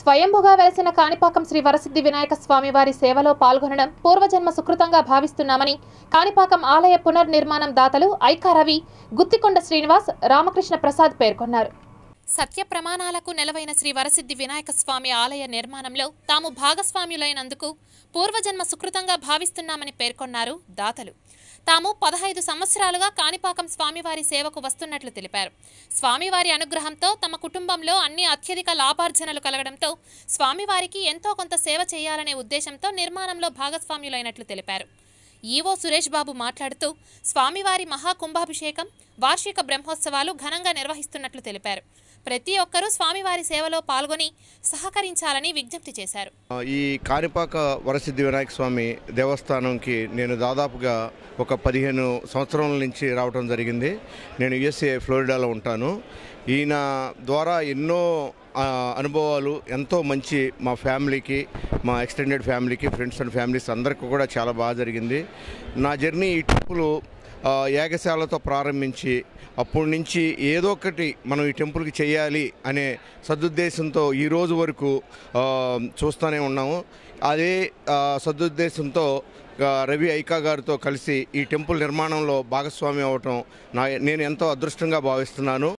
స్వయంభుగా వెలసిన కాణిపాకం శ్రీ వరసిద్ధి వినాయక స్వామి వారి సేవలో పాల్గొనడం పూర్వజన్మ సుకృతంగా భావిస్తున్నామని కాణిపాకం ఆలయ పునర్నిర్మాణం దాతలు ఐకారవి గుత్తికొండ శ్రీనివాస్ రామకృష్ణ ప్రసాద్ పేర్కొన్నారు సత్య ప్రమాణాలకు నెలవైన శ్రీ వరసిద్ధి వినాయక స్వామి ఆలయ నిర్మాణంలో తాము భాగస్వామ్యులైనందుకు పూర్వజన్మ సుకృతంగా భావిస్తున్నామని పేర్కొన్నారు దాతలు తాము పదహైదు సంవత్సరాలుగా కాణిపాకం స్వామివారి సేవకు వస్తున్నట్లు తెలిపారు స్వామివారి అనుగ్రహంతో తమ కుటుంబంలో అన్ని అత్యధిక లాభార్జనలు కలగడంతో స్వామివారికి ఎంతో కొంత సేవ చేయాలనే ఉద్దేశంతో నిర్మాణంలో భాగస్వామ్యులైనట్లు తెలిపారు ఈవో సురేష్ బాబు మాట్లాడుతూ స్వామివారి మహాకుంభాభిషేకం వార్షిక బ్రహ్మోత్సవాలు ఘనంగా నిర్వహిస్తున్నట్లు తెలిపారు ప్రతి ఒక్కరూ స్వామివారి సేవలో పాల్గొని సహకరించాలని విజ్ఞప్తి చేశారు ఈ కాణిపాక వరసిద్ధి వినాయక స్వామి దేవస్థానంకి నేను దాదాపుగా ఒక పదిహేను సంవత్సరాల నుంచి రావడం జరిగింది నేను యుఎస్ఏ ఫ్లోరిడాలో ఉంటాను ఈయన ద్వారా ఎన్నో అనుభవాలు ఎంతో మంచి మా ఫ్యామిలీకి మా ఎక్స్టెండెడ్ ఫ్యామిలీకి ఫ్రెండ్స్ అండ్ ఫ్యామిలీస్ అందరికీ కూడా చాలా బాగా జరిగింది నా జర్నీ ఈ ట్రిప్పులు యాగశాలతో ప్రారంభించి అప్పటి నుంచి ఏదో ఒకటి మనం ఈ టెంపుల్కి చేయాలి అనే సదుద్దేశంతో ఈరోజు వరకు చూస్తూనే ఉన్నాము అదే సదుద్దేశంతో రవి ఐకా గారితో కలిసి ఈ టెంపుల్ నిర్మాణంలో భాగస్వామి అవ్వటం నా నేను ఎంతో అదృష్టంగా భావిస్తున్నాను